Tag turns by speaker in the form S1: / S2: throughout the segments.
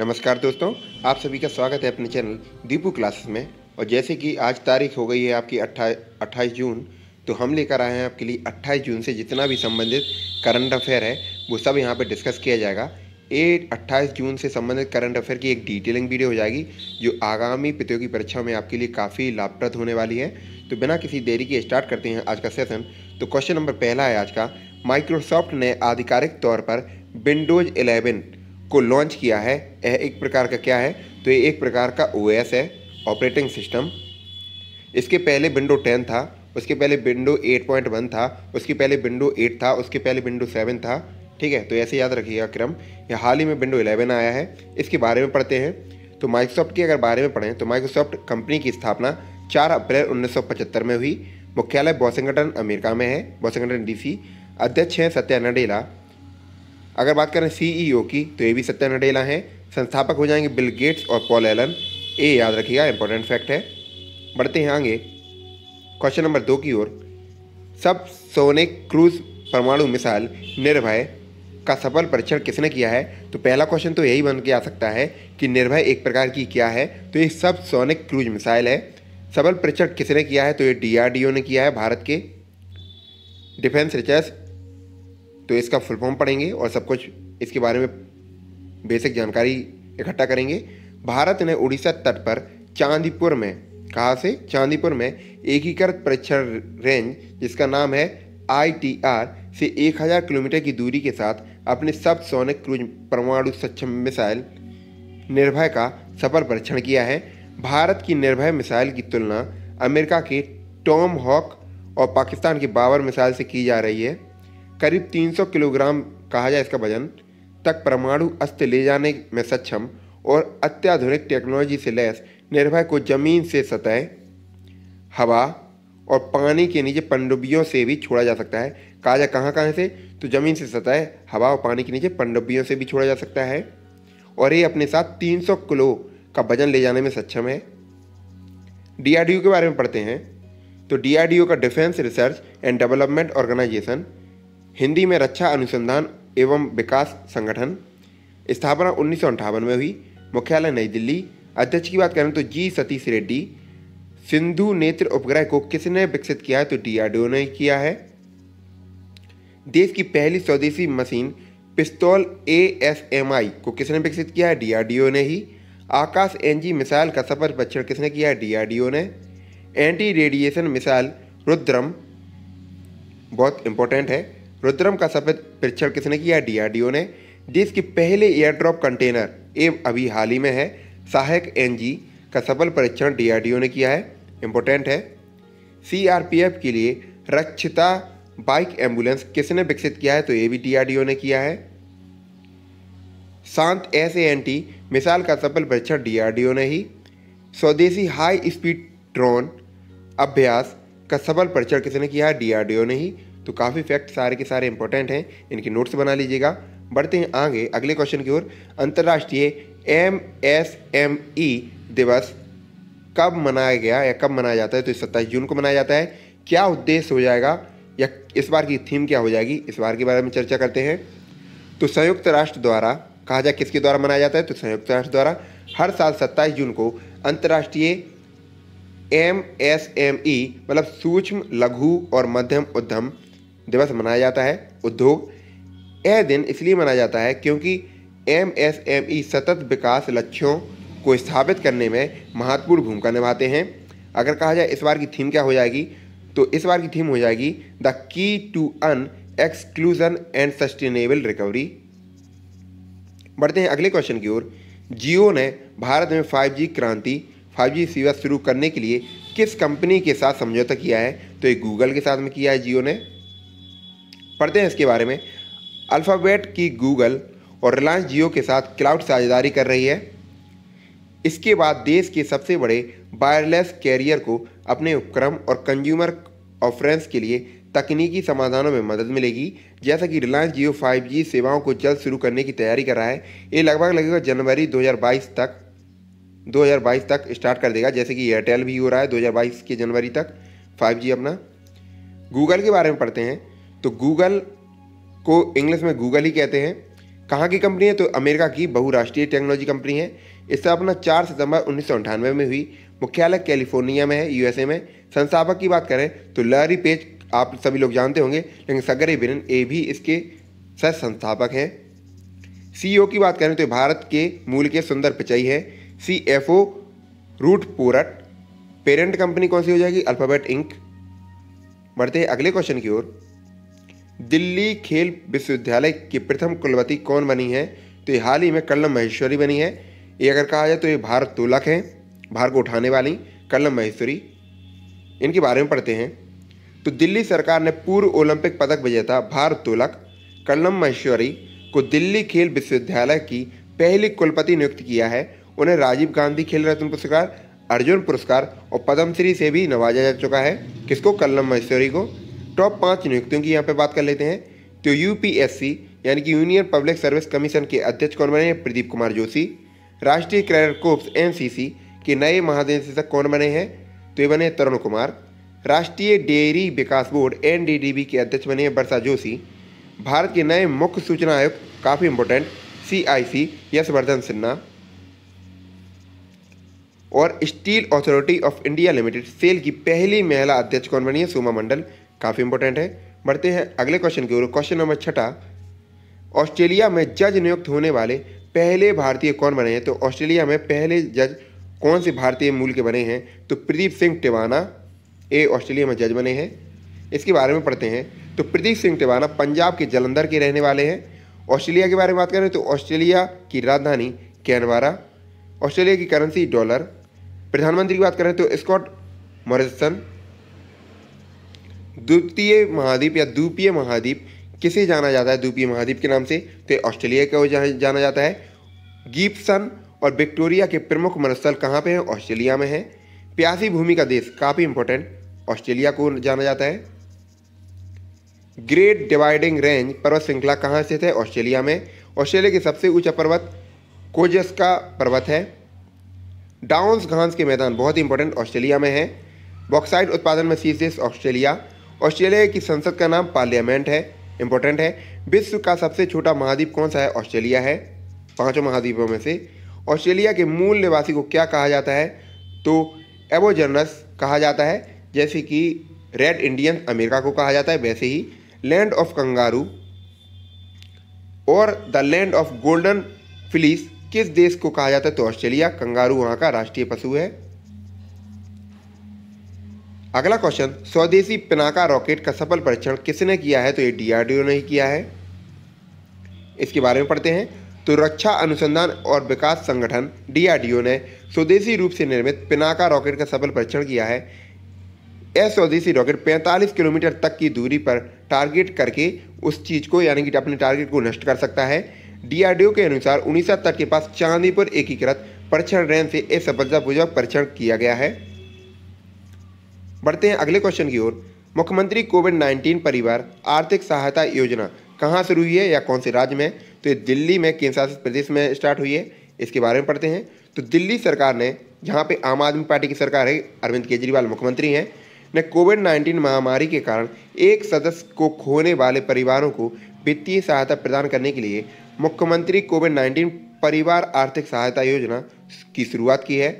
S1: नमस्कार दोस्तों आप सभी का स्वागत है अपने चैनल दीपू क्लासेस में और जैसे कि आज तारीख हो गई है आपकी अट्ठाई अट्ठाईस जून तो हम लेकर आए हैं आपके लिए अट्ठाईस जून से जितना भी संबंधित करंट अफेयर है वो सब यहाँ पर डिस्कस किया जाएगा एट अट्ठाईस जून से संबंधित करंट अफेयर की एक डिटेलिंग वीडियो हो जाएगी जो आगामी प्रतियोगी परीक्षा में आपके लिए काफ़ी लाभप्रद होने वाली है तो बिना किसी देरी के स्टार्ट करते हैं आज का सेशन तो क्वेश्चन नंबर पहला है आज का माइक्रोसॉफ्ट ने आधिकारिक तौर पर विंडोज़ को लॉन्च किया है यह एक प्रकार का क्या है तो ये एक प्रकार का ओ है ऑपरेटिंग सिस्टम इसके पहले विंडो टेन था उसके पहले विंडो एट पॉइंट वन था उसके पहले विंडो एट था उसके पहले विंडो सेवन था ठीक है तो ऐसे याद रखिएगा क्रम यह हाल ही में विंडो इलेवन आया है इसके बारे में पढ़ते हैं तो माइक्रोसॉफ्ट के अगर बारे में पढ़ें तो माइक्रोसॉफ्ट कंपनी की स्थापना 4 अप्रैल उन्नीस में हुई मुख्यालय वॉशिंगटन अमेरिका में है वॉशिंगटन डीसी अध्यक्ष हैं सत्या नडेला अगर बात करें सीईओ e की तो ए भी सत्या नडेला है संस्थापक हो जाएंगे बिल गेट्स और पॉल एलन ए याद रखिएगा इंपॉर्टेंट फैक्ट है बढ़ते हैं आगे क्वेश्चन नंबर दो की ओर सब सोने क्रूज परमाणु मिसाइल निर्भय का सफल परीक्षण किसने किया है तो पहला क्वेश्चन तो यही बन के आ सकता है कि निर्भय एक प्रकार की क्या है तो ये सब सोनिक क्रूज मिसाइल है सबल परीक्षण किसने किया है तो ये डीआरडीओ ने किया है भारत के डिफेंस रिसर्च तो इसका फुल फॉर्म पढ़ेंगे और सब कुछ इसके बारे में बेसिक जानकारी इकट्ठा करेंगे भारत ने उड़ीसा तट पर चांदीपुर में कहा से चांदीपुर में एकीकृत परीक्षण रेंज जिसका नाम है आई से 1000 किलोमीटर की दूरी के साथ अपने सब सोनिक क्रूज परमाणु सक्षम मिसाइल निर्भय का सफल परीक्षण किया है भारत की निर्भय मिसाइल की तुलना अमेरिका के टॉम हॉक और पाकिस्तान के बाबर मिसाइल से की जा रही है करीब 300 किलोग्राम कहा जाए इसका वजन तक परमाणु अस्त्र ले जाने में सक्षम और अत्याधुनिक टेक्नोलॉजी से लैस निर्भय को जमीन से सतह हवा और पानी के नीचे पनडुब्बियों से भी छोड़ा जा सकता है कहा जाए कहाँ कहाँ से तो ज़मीन से सतह हवा और पानी के नीचे पनडुब्बियों से भी छोड़ा जा सकता है और ये अपने साथ 300 किलो का वजन ले जाने में सक्षम है डीआरडीओ के बारे में पढ़ते हैं तो डीआरडीओ का defence research and development organisation Hindi में रक्षा अनुसंधान एवं विकास संगठन स्थापना उन्नीस में हुई मुख्यालय नई दिल्ली अध्यक्ष की बात करें तो जी सतीश रेड्डी सिंधु नेत्र उपग्रह को किसने विकसित किया है तो डीआरडीओ ने किया है देश की पहली स्वदेशी मशीन पिस्तौल ए एस एम आई को किसने विकसित किया है डीआरडीओ ने ही आकाश एनजी मिसाइल का सफर परीक्षण किसने किया है डीआरडीओ ने एंटी रेडिएशन मिसाइल रुद्रम बहुत इंपॉर्टेंट है रुद्रम का सफेद परीक्षण किसने किया डीआरडीओ ने देश के पहले ड्रॉप कंटेनर एव अभी हाल ही में है सहायक एनजी का सफल परीक्षण डीआरडीओ ने किया है इम्पोर्टेंट है सीआरपीएफ के लिए रक्षिता बाइक एम्बुलेंस किसने विकसित किया है तो ये भी डीआरडीओ ने किया है शांत एस एन टी मिसाल का सफल परीक्षण डीआरडीओ ने ही स्वदेशी हाई स्पीड ड्रोन अभ्यास का सफल परीक्षण किसने किया है डीआरडीओ ने ही तो काफ़ी फैक्ट सारे के सारे इंपॉर्टेंट हैं इनके नोट्स बना लीजिएगा बढ़ते हैं आगे अगले क्वेश्चन की ओर अंतर्राष्ट्रीय एम एस एम ई दिवस कब मनाया गया या कब मनाया जाता है तो सत्ताईस जून को मनाया जाता है क्या उद्देश्य हो जाएगा या इस बार की थीम क्या हो जाएगी इस बार के बारे में चर्चा करते हैं तो संयुक्त राष्ट्र द्वारा कहा जाए किसके द्वारा मनाया जाता है तो संयुक्त राष्ट्र द्वारा हर साल सत्ताईस जून को अंतर्राष्ट्रीय एम एस एम ई मतलब सूक्ष्म लघु और मध्यम उद्यम दिवस मनाया जाता है उद्योग यह दिन इसलिए मनाया जाता है क्योंकि एम एस एम ई सतत विकास लक्ष्यों को स्थापित करने में महत्वपूर्ण भूमिका निभाते हैं अगर कहा जाए इस बार की थीम क्या हो जाएगी तो इस बार की थीम हो जाएगी the key to an exclusion and sustainable recovery बढ़ते हैं अगले क्वेश्चन की ओर जियो ने भारत में 5G क्रांति 5G सेवा शुरू करने के लिए किस कंपनी के साथ समझौता किया है तो ये गूगल के साथ में किया है जियो ने पढ़ते हैं इसके बारे में अल्फ़ाबेट की गूगल और रिलायंस जियो के साथ क्लाउड साझेदारी कर रही है इसके बाद देश के सबसे बड़े वायरलेस कैरियर को अपने उपक्रम और कंज्यूमर ऑफरेंस के लिए तकनीकी समाधानों में मदद मिलेगी जैसा कि रिलायंस जियो 5G सेवाओं को जल्द शुरू करने की तैयारी कर रहा है ये लगभग लगेगा जनवरी 2022 तक 2022 तक स्टार्ट कर देगा जैसे कि एयरटेल भी हो रहा है 2022 के जनवरी तक 5G अपना गूगल के बारे में पढ़ते हैं तो गूगल को इंग्लिश में गूगल ही कहते हैं कहाँ की कंपनी है तो अमेरिका की बहुराष्ट्रीय टेक्नोलॉजी कंपनी है इससे अपना चार सितंबर उन्नीस में हुई मुख्यालय कैलिफोर्निया में है यूएसए में संस्थापक की बात करें तो लरी पेज आप सभी लोग जानते होंगे लेकिन सगर बिरन ए भी इसके सह संस्थापक हैं सीईओ की बात करें तो भारत के मूल के सुंदर पिचई है C F O Ruth Porat parent company कौन सी हो जाएगी अल्फ़ाबेट इंक बढ़ते हैं अगले क्वेश्चन की ओर दिल्ली खेल विश्वविद्यालय की प्रथम कुलपति कौन बनी है तो ये हाल ही में कल्लम महेश्वरी बनी है ये अगर कहा जाए तो ये भारत तोलक हैं भार को उठाने वाली कल्लम महेश्वरी इनके बारे में पढ़ते हैं तो दिल्ली सरकार ने पूर्व ओलंपिक पदक विजेता भारत तोलक कल्लम महेश्वरी को दिल्ली खेल विश्वविद्यालय की पहली कुलपति नियुक्त किया है उन्हें राजीव गांधी खेल रत्न पुरस्कार अर्जुन पुरस्कार और पद्मश्री से भी नवाजा जा चुका है किसको कल्लम महेश्वरी को टॉप पाँच नियुक्तियों की यहाँ पर बात कर लेते हैं तो यू यानी कि यूनियन पब्लिक सर्विस कमीशन के अध्यक्ष कौन बने हैं प्रदीप कुमार जोशी राष्ट्रीय क्रैडर कोप्स एन के नए महानिदेशक कौन बने हैं तो ये बने तरुण कुमार राष्ट्रीय डेयरी विकास बोर्ड एन के अध्यक्ष बने हैं वर्षा जोशी भारत के नए मुख्य सूचना आयुक्त काफ़ी इंपॉर्टेंट सी यशवर्धन सिन्हा और Steel Authority of India Limited SAIL की पहली महिला अध्यक्ष कौन बनी है सोमा मंडल काफ़ी इंपॉर्टेंट है बढ़ते हैं अगले क्वेश्चन की ओर क्वेश्चन नंबर छठा ऑस्ट्रेलिया में जज नियुक्त होने वाले पहले भारतीय कौन बने हैं तो ऑस्ट्रेलिया में पहले जज कौन से भारतीय मूल के बने हैं तो प्रदीप सिंह टिवाना ए ऑस्ट्रेलिया में जज बने हैं इसके बारे में पढ़ते हैं तो प्रदीप सिंह टिवाना पंजाब के जलंधर के रहने वाले हैं ऑस्ट्रेलिया के बारे में बात करें तो ऑस्ट्रेलिया की राजधानी कैनवारा ऑस्ट्रेलिया की करेंसी डॉलर प्रधानमंत्री की बात करें तो स्कॉट मॉरिसन द्वितीय महाद्वीप या द्वीपीय महाद्वीप किसे जाना जाता है द्वीपीय महाद्वीप के नाम से तो ऑस्ट्रेलिया को जाना जाता है गिप्सन और विक्टोरिया के प्रमुख मनस्थल कहाँ पे हैं ऑस्ट्रेलिया में है प्यासी भूमि का देश काफ़ी इंपॉर्टेंट ऑस्ट्रेलिया को जाना जाता है ग्रेट डिवाइडिंग रेंज पर्वत श्रृंखला कहाँ स्थित है ऑस्ट्रेलिया में ऑस्ट्रेलिया के सबसे ऊंचा पर्वत कोजस का पर्वत है डाउन्स घास के मैदान बहुत ही इंपॉर्टेंट ऑस्ट्रेलिया में है बॉक्साइड उत्पादन में शीर्ष ऑस्ट्रेलिया ऑस्ट्रेलिया की संसद का नाम पार्लियामेंट है इंपॉर्टेंट है विश्व का सबसे छोटा महाद्वीप कौन सा है ऑस्ट्रेलिया है पांचों महाद्वीपों में से ऑस्ट्रेलिया के मूल निवासी को क्या कहा जाता है तो एबोजनस कहा जाता है जैसे कि रेड इंडियन अमेरिका को कहा जाता है वैसे ही लैंड ऑफ कंगारू और the land of golden fleece किस देश को कहा जाता है तो ऑस्ट्रेलिया कंगारू वहाँ का राष्ट्रीय पशु है अगला क्वेश्चन स्वदेशी पिनाका रॉकेट का सफल परीक्षण किसने किया है तो ये डीआरडीओ ने ही किया है इसके बारे में पढ़ते हैं तो रक्षा अनुसंधान और विकास संगठन डीआरडीओ ने स्वदेशी रूप से निर्मित पिनाका रॉकेट का सफल परीक्षण किया है यह स्वदेशी रॉकेट 45 किलोमीटर तक की दूरी पर टारगेट करके उस चीज़ को यानी कि अपने टारगेट को नष्ट कर सकता है डीआरडीओ के अनुसार उड़ीसा तट के पास चांदीपुर एकीकृत परीक्षण रैन से यह सफलतापूर्वक परीक्षण किया गया है बढ़ते हैं अगले क्वेश्चन की ओर मुख्यमंत्री कोविड नाइन्टीन परिवार आर्थिक सहायता योजना कहाँ शुरू हुई है या कौन से राज्य में तो ये दिल्ली में केंद्र शासित प्रदेश में स्टार्ट हुई है इसके बारे में पढ़ते हैं तो दिल्ली सरकार ने जहाँ पे आम आदमी पार्टी की सरकार है अरविंद केजरीवाल मुख्यमंत्री हैं ने कोविड नाइन्टीन महामारी के कारण एक सदस्य को खोने वाले परिवारों को वित्तीय सहायता प्रदान करने के लिए मुख्यमंत्री कोविड नाइन्टीन परिवार आर्थिक सहायता योजना की शुरुआत की है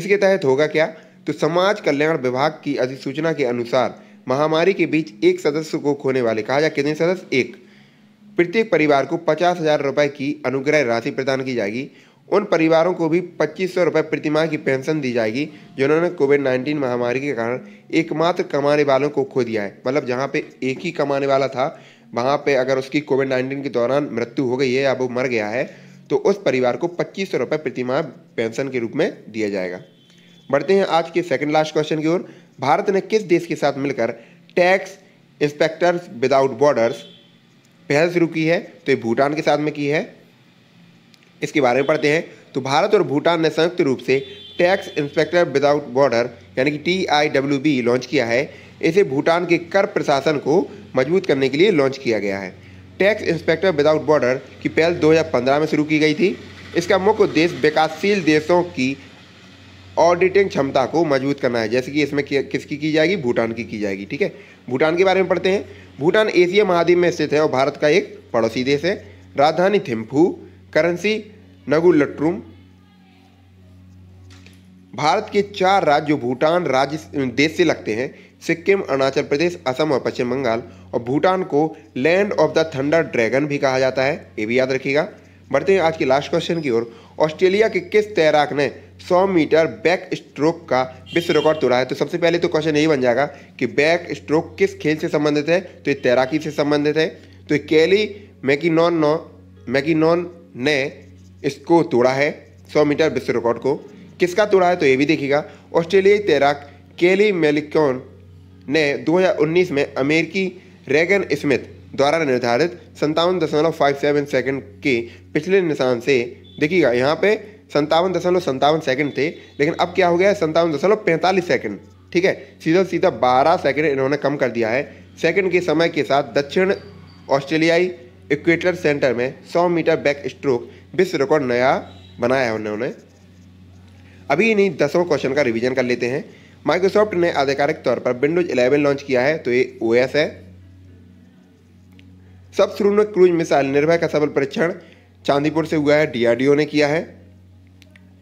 S1: इसके तहत होगा क्या तो समाज कल्याण विभाग की अधिसूचना के अनुसार महामारी के बीच एक सदस्य को खोने वाले कहा जाए कितने सदस्य एक प्रत्येक परिवार को पचास हजार रुपये की अनुग्रह राशि प्रदान की जाएगी उन परिवारों को भी पच्चीस सौ रुपये प्रतिमाह की पेंशन दी जाएगी जिन्होंने कोविड नाइन्टीन महामारी के कारण एकमात्र कमाने वालों को खो दिया है मतलब जहाँ पे एक ही कमाने वाला था वहाँ पे अगर उसकी कोविड नाइन्टीन के दौरान मृत्यु हो गई है या वो मर गया है तो उस परिवार को पच्चीस सौ रुपये प्रतिमाह पेंशन के रूप में दिया जाएगा बढ़ते हैं आज के सेकंड लास्ट क्वेश्चन की ओर भारत ने किस देश के साथ मिलकर टैक्स इंस्पेक्टर्स विदाउट बॉर्डर्स पहल शुरू की है तो ये भूटान के साथ में की है इसके बारे में पढ़ते हैं तो भारत और भूटान ने संयुक्त रूप से टैक्स इंस्पेक्टर विदाउट बॉर्डर यानी कि T I W B launch किया है इसे भूटान के कर प्रशासन को मजबूत करने के लिए लॉन्च किया गया है टैक्स इंस्पेक्टर विदाउट बॉर्डर की पहल 2015 में शुरू की गई थी इसका मुख्य उद्देश्य विकासशील देशों की ऑडिटिंग क्षमता को मजबूत करना है जैसे कि इसमें किसकी की जाएगी भूटान की की जाएगी ठीक है भूटान के बारे में पढ़ते हैं भूटान एशिया महाद्वीप में स्थित है और भारत का एक पड़ोसी देश है राजधानी थिम्फू करेंसी नगुलट्रूम भारत के चार राज्य भूटान राज्य देश से लगते हैं सिक्किम अरुणाचल प्रदेश असम और पश्चिम बंगाल और भूटान को land of the thunder dragon भी कहा जाता है ये भी याद रखिएगा बढ़ते हैं आज की लास्ट क्वेश्चन की ओर ऑस्ट्रेलिया के किस तैराक ने 100 मीटर बैक स्ट्रोक का विश्व रिकॉर्ड तोड़ा है तो सबसे पहले तो क्वेश्चन यही बन जाएगा कि बैक स्ट्रोक किस खेल से संबंधित है तो ये तैराकी से संबंधित है तो कैली मैकिनॉन नो मैकिनॉन ने इसको तोड़ा है 100 मीटर विश्व रिकॉर्ड को किसका तोड़ा है तो ये भी देखिएगा ऑस्ट्रेलियाई तैराक केली मेलिकॉन ने दो में अमेरिकी रेगन स्मिथ द्वारा निर्धारित संतावन दशमलव फाइव सेवन सेकेंड के पिछले निशान से देखिएगा यहाँ पे संतावन दशमलव संतावन सेकेंड थे लेकिन अब क्या हो गया है संतावन दशमलव पैंतालीस सेकेंड ठीक है सीधा सीधा बारह सेकेंड इन्होंने कम कर दिया है सेकेंड के समय के साथ दक्षिण ऑस्ट्रेलियाई इक्वेटर सेंटर में सौ मीटर बैक स्ट्रोक विश्व रिकॉर्ड नया बनाया है उन्होंने अभी इन्हीं दसों क्वेश्चन का रिवीजन कर लेते हैं माइक्रोसॉफ्ट ने आधिकारिक तौर पर विंडोज 11 लॉन्च किया है तो ये ओएस है सब शुरू में क्रूज मिसाइल निर्भय का सफल परीक्षण चांदीपुर से हुआ है डीआरडीओ ने किया है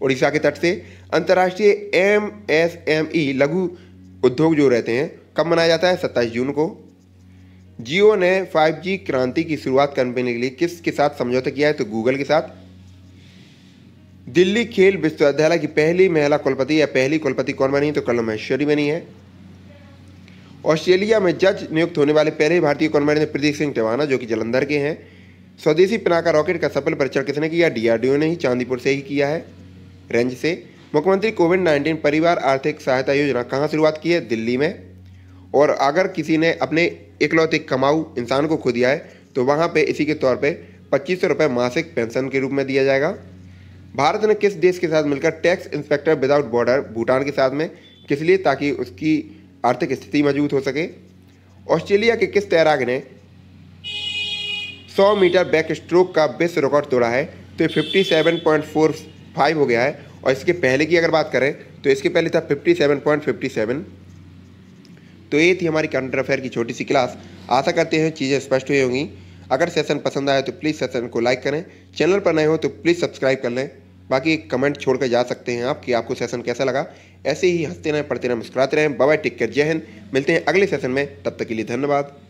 S1: उड़ीसा के तट से अंतर्राष्ट्रीय एम एस एम ई लघु उद्योग जो रहते हैं कब मनाया जाता है सत्ताईस जून को जियो ने 5G क्रांति की शुरुआत करने के लिए किसके साथ समझौता किया है तो गूगल के साथ दिल्ली खेल विश्वविद्यालय की पहली महिला कुलपति या पहली कुलपति कौन बनी है तो कलमेश्वरी बनी है ऑस्ट्रेलिया में जज नियुक्त होने वाले पहले भारतीय कौन ने प्रदीप सिंह टवाना जो कि जलंधर के हैं स्वदेशी पिनाका रॉकेट का सफल परीक्षण किसने किया डीआरडीओ ने ही चांदीपुर से ही किया है रेंज से मुख्यमंत्री कोविड नाइन्टीन परिवार आर्थिक सहायता योजना कहाँ शुरुआत की है दिल्ली में और अगर किसी ने अपने इकलौते कमाऊ इंसान को खो दिया है तो वहाँ पर इसी के तौर पर पच्चीस सौ रुपये मासिक पेंशन के रूप में दिया जाएगा भारत ने किस देश के साथ मिलकर tax inspector without border Bhutan के साथ में किस लिए ताकि उसकी आर्थिक स्थिति मजबूत हो सके ऑस्ट्रेलिया के किस तैराक ने 100 मीटर बैक स्ट्रोक का विश्व रिकॉर्ड तोड़ा है तो ये फिफ्टी हो गया है और इसके पहले की अगर बात करें तो इसके पहले था 57.57 तो ये थी हमारी करंट अफेयर की छोटी सी क्लास आशा करते हैं चीज़ें स्पष्ट हुई होंगी अगर सेशन पसंद आए तो प्लीज़ सेशन को लाइक करें चैनल पर नए हो तो प्लीज़ सब्सक्राइब कर लें बाकी कमेंट छोड़ कर जा सकते हैं आप कि आपको सेशन कैसा लगा ऐसे ही हंसते रहें पढ़ते रहें मुस्कुराते रहें बाय टेक केयर जय हिंद मिलते हैं अगले सेशन में तब तक के लिए धन्यवाद